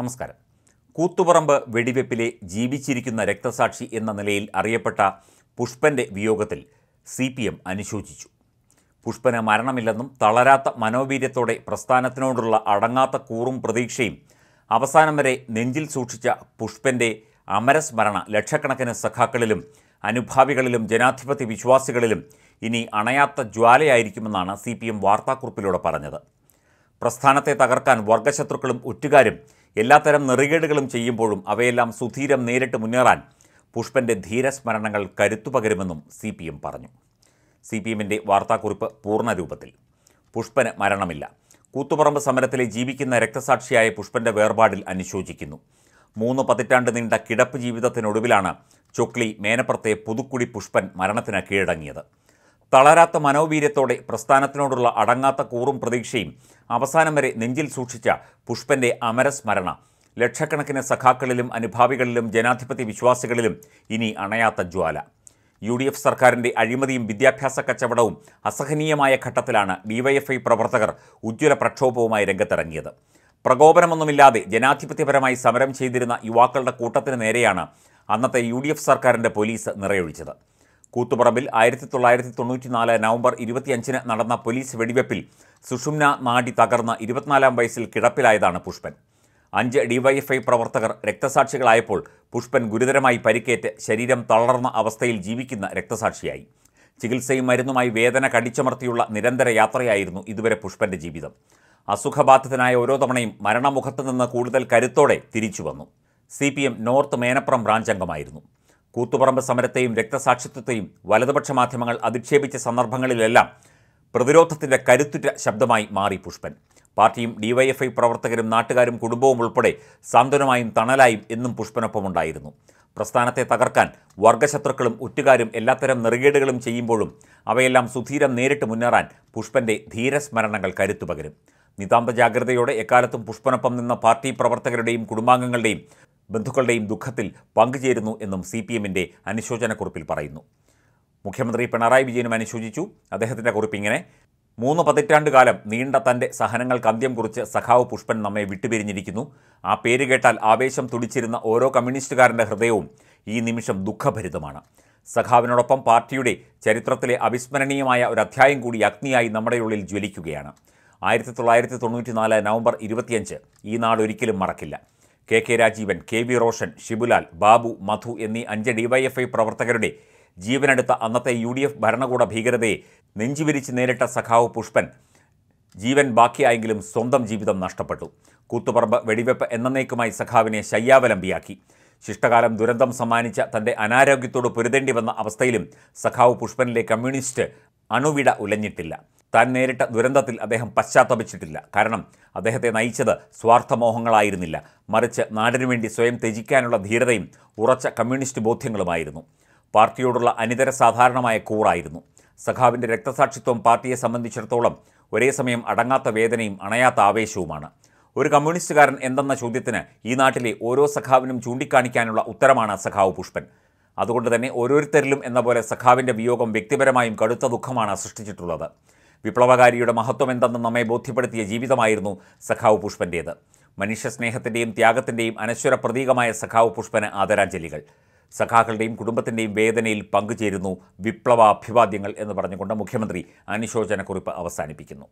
നമസ്കാരം കൂത്തുപറമ്പ് വെടിവെപ്പിലെ ജീവിച്ചിരിക്കുന്ന രക്തസാക്ഷി എന്ന നിലയിൽ അറിയപ്പെട്ട പുഷ്പൻ്റെ വിയോഗത്തിൽ സി പി എം അനുശോചിച്ചു പുഷ്പന് മരണമില്ലെന്നും തളരാത്ത മനോവീര്യത്തോടെ പ്രസ്ഥാനത്തിനോടുള്ള അടങ്ങാത്ത കൂറും പ്രതീക്ഷയും അവസാനം വരെ നെഞ്ചിൽ സൂക്ഷിച്ച പുഷ്പൻ്റെ അമരസ്മരണ ലക്ഷക്കണക്കിന് സഖാക്കളിലും അനുഭാവികളിലും ജനാധിപത്യ വിശ്വാസികളിലും ഇനി അണയാത്ത ജ്വാലയായിരിക്കുമെന്നാണ് സി പി എം വാർത്താക്കുറിപ്പിലൂടെ പറഞ്ഞത് പ്രസ്ഥാനത്തെ തകർക്കാൻ വർഗശത്രുക്കളും ഒറ്റുകാരും എല്ലാത്തരം നെറികേടുകളും ചെയ്യുമ്പോഴും അവയെല്ലാം സുധീരം നേരിട്ട് മുന്നേറാൻ പുഷ്പൻ്റെ ധീരസ്മരണങ്ങൾ കരുത്തുപകരുമെന്നും സി പി എം പറഞ്ഞു സി പി എമ്മിൻ്റെ വാർത്താക്കുറിപ്പ് പൂർണ്ണരൂപത്തിൽ പുഷ്പന് മരണമില്ല കൂത്തുപറമ്പ് സമരത്തിലെ ജീവിക്കുന്ന രക്തസാക്ഷിയായ പുഷ്പൻ്റെ വേർപാടിൽ അനുശോചിക്കുന്നു മൂന്ന് പതിറ്റാണ്ട് നീണ്ട കിടപ്പ് ജീവിതത്തിനൊടുവിലാണ് ചൊക്ലി മേനപ്പുറത്തെ പുതുക്കുടി പുഷ്പൻ മരണത്തിന് കീഴടങ്ങിയത് തളരാത്ത മനോവീര്യത്തോടെ പ്രസ്ഥാനത്തിനോടുള്ള അടങ്ങാത്ത കൂറും പ്രതീക്ഷയും അവസാനം വരെ നെഞ്ചിൽ സൂക്ഷിച്ച പുഷ്പൻ്റെ അമരസ്മരണ ലക്ഷക്കണക്കിന് സഖാക്കളിലും അനുഭാവികളിലും ജനാധിപത്യ വിശ്വാസികളിലും ഇനി അണയാത്ത ജ്വാല യു ഡി എഫ് സർക്കാരിൻ്റെ അഴിമതിയും വിദ്യാഭ്യാസ കച്ചവടവും അസഹനീയമായ ഘട്ടത്തിലാണ് ഡിവൈഎഫ്ഐ പ്രവർത്തകർ ഉജ്ജ്വല പ്രക്ഷോഭവുമായി രംഗത്തിറങ്ങിയത് പ്രകോപനമൊന്നുമില്ലാതെ ജനാധിപത്യപരമായി സമരം ചെയ്തിരുന്ന യുവാക്കളുടെ കൂട്ടത്തിന് നേരെയാണ് അന്നത്തെ യു ഡി എഫ് സർക്കാരിൻ്റെ പോലീസ് നിറയൊഴിച്ചത് കൂത്തുപറമ്പിൽ ആയിരത്തി തൊള്ളായിരത്തി നാല് നവംബർ ഇരുപത്തിയഞ്ചിന് നടന്ന പോലീസ് വെടിവെപ്പിൽ സുഷുമ്ന നാടി തകർന്ന് ഇരുപത്തിനാലാം വയസ്സിൽ കിടപ്പിലായതാണ് പുഷ്പൻ അഞ്ച് ഡിവൈഎഫ്ഐ പ്രവർത്തകർ രക്തസാക്ഷികളായപ്പോൾ പുഷ്പൻ ഗുരുതരമായി പരിക്കേറ്റ് ശരീരം തളർന്ന അവസ്ഥയിൽ ജീവിക്കുന്ന രക്തസാക്ഷിയായി ചികിത്സയും മരുന്നുമായി വേദന കടിച്ചമർത്തിയുള്ള നിരന്തര യാത്രയായിരുന്നു ഇതുവരെ പുഷ്പൻ്റെ ജീവിതം അസുഖബാധിതനായ ഓരോ തവണയും മരണമുഖത്ത് നിന്ന് കൂടുതൽ കരുത്തോടെ തിരിച്ചു വന്നു സി നോർത്ത് മേനപ്പുറം ബ്രാഞ്ച് അംഗമായിരുന്നു കൂത്തുപറമ്പ് സമരത്തെയും രക്തസാക്ഷിത്വത്തെയും വലതുപക്ഷ മാധ്യമങ്ങൾ അധിക്ഷേപിച്ച സന്ദർഭങ്ങളിലെല്ലാം പ്രതിരോധത്തിൻ്റെ കരുത്തുറ്റ ശബ്ദമായി മാറി പുഷ്പൻ പാർട്ടിയും ഡിവൈഎഫ്ഐ പ്രവർത്തകരും നാട്ടുകാരും കുടുംബവും ഉൾപ്പെടെ സാന്ത്വനമായും തണലായും എന്നും പുഷ്പനൊപ്പമുണ്ടായിരുന്നു പ്രസ്ഥാനത്തെ തകർക്കാൻ വർഗശത്രുക്കളും ഉറ്റുകാരും എല്ലാത്തരം നെറുകേടുകളും ചെയ്യുമ്പോഴും അവയെല്ലാം സുധീരം നേരിട്ട് മുന്നേറാൻ പുഷ്പന്റെ ധീരസ്മരണങ്ങൾ കരുത്തുപകരും നിതാന്ത ജാഗ്രതയോടെ എക്കാലത്തും പുഷ്പനൊപ്പം നിന്ന പാർട്ടി പ്രവർത്തകരുടെയും കുടുംബാംഗങ്ങളുടെയും ബന്ധുക്കളുടെയും ദുഃഖത്തിൽ പങ്കുചേരുന്നു എന്നും സി പി എമ്മിൻ്റെ അനുശോചനക്കുറിപ്പിൽ പറയുന്നു മുഖ്യമന്ത്രി പിണറായി വിജയനും അനുശോചിച്ചു അദ്ദേഹത്തിൻ്റെ കുറിപ്പിങ്ങനെ മൂന്ന് പതിറ്റാണ്ട് കാലം നീണ്ട തൻ്റെ സഹനങ്ങൾക്ക് അന്ത്യം കുറിച്ച് സഖാവ് പുഷ്പൻ നമ്മെ വിട്ടുപിരിഞ്ഞിരിക്കുന്നു ആ പേര് കേട്ടാൽ ആവേശം തുടിച്ചിരുന്ന ഓരോ കമ്മ്യൂണിസ്റ്റുകാരൻ്റെ ഹൃദയവും ഈ നിമിഷം ദുഃഖഭരിതമാണ് സഖാവിനോടൊപ്പം പാർട്ടിയുടെ ചരിത്രത്തിലെ അവിസ്മരണീയമായ ഒരു അധ്യായം കൂടി അഗ്നിയായി നമ്മുടെ ഉള്ളിൽ ജ്വലിക്കുകയാണ് ആയിരത്തി തൊള്ളായിരത്തി തൊണ്ണൂറ്റി നാല് നവംബർ ഇരുപത്തിയഞ്ച് ഈ നാട് ഒരിക്കലും മറക്കില്ല K K Rajeevan K V Roshan Shibulal Babu Madhu എന്നീ അഞ്ച് ഡിവൈഎഫ്ഐ പ്രവർത്തകരുടെ ജീവനെടുത്ത അന്നത്തെ യു ഡി എഫ് ഭരണകൂട ഭീകരതയെ നെഞ്ചുവിരിച്ച് നേരിട്ട സഖാവ് പുഷ്പൻ ജീവൻ ബാക്കിയായെങ്കിലും സ്വന്തം ജീവിതം നഷ്ടപ്പെട്ടു കൂത്തുപറമ്പ് വെടിവെപ്പ് എന്നേക്കുമായി സഖാവിനെ ശയ്യാവലംബിയാക്കി ശിഷ്ടകാലം ദുരന്തം സമ്മാനിച്ച തൻ്റെ അനാരോഗ്യത്തോട് പൊരുതേണ്ടി വന്ന അവസ്ഥയിലും സഖാവ് പുഷ്പനിലെ കമ്മ്യൂണിസ്റ്റ് അണുവിട ഉലഞ്ഞിട്ടില്ല താൻ നേരിട്ട ദുരന്തത്തിൽ അദ്ദേഹം പശ്ചാത്തപിച്ചിട്ടില്ല കാരണം അദ്ദേഹത്തെ നയിച്ചത് സ്വാർത്ഥമോഹങ്ങളായിരുന്നില്ല മറിച്ച് നാടിനു വേണ്ടി സ്വയം ത്യജിക്കാനുള്ള ധീരതയും ഉറച്ച കമ്മ്യൂണിസ്റ്റ് ബോധ്യങ്ങളുമായിരുന്നു പാർട്ടിയോടുള്ള അനിതര സാധാരണമായ കൂറായിരുന്നു സഖാവിൻ്റെ രക്തസാക്ഷിത്വം പാർട്ടിയെ സംബന്ധിച്ചിടത്തോളം ഒരേ സമയം അടങ്ങാത്ത വേദനയും അണയാത്ത ആവേശവുമാണ് ഒരു കമ്മ്യൂണിസ്റ്റുകാരൻ എന്തെന്ന ചോദ്യത്തിന് ഈ നാട്ടിലെ ഓരോ സഖാവിനും ചൂണ്ടിക്കാണിക്കാനുള്ള ഉത്തരമാണ് സഖാവ് പുഷ്പൻ അതുകൊണ്ട് തന്നെ ഓരോരുത്തരിലും എന്ന പോലെ സഖാവിൻ്റെ വിയോഗം വ്യക്തിപരമായും കടുത്ത ദുഃഖമാണ് സൃഷ്ടിച്ചിട്ടുള്ളത് വിപ്ലവകാരിയുടെ മഹത്വം എന്തെന്ന് നമ്മെ ബോധ്യപ്പെടുത്തിയ ജീവിതമായിരുന്നു സഖാവ് പുഷ്പൻ്റേത് മനുഷ്യസ്നേഹത്തിൻ്റെയും ത്യാഗത്തിൻ്റെയും അനശ്വര പ്രതീകമായ സഖാവ് പുഷ്പന് ആദരാഞ്ജലികൾ സഖാക്കളുടെയും കുടുംബത്തിൻ്റെയും വേദനയിൽ പങ്കുചേരുന്നു വിപ്ലവ അഭിവാദ്യങ്ങൾ എന്ന് പറഞ്ഞുകൊണ്ട് മുഖ്യമന്ത്രി അനുശോചനക്കുറിപ്പ് അവസാനിപ്പിക്കുന്നു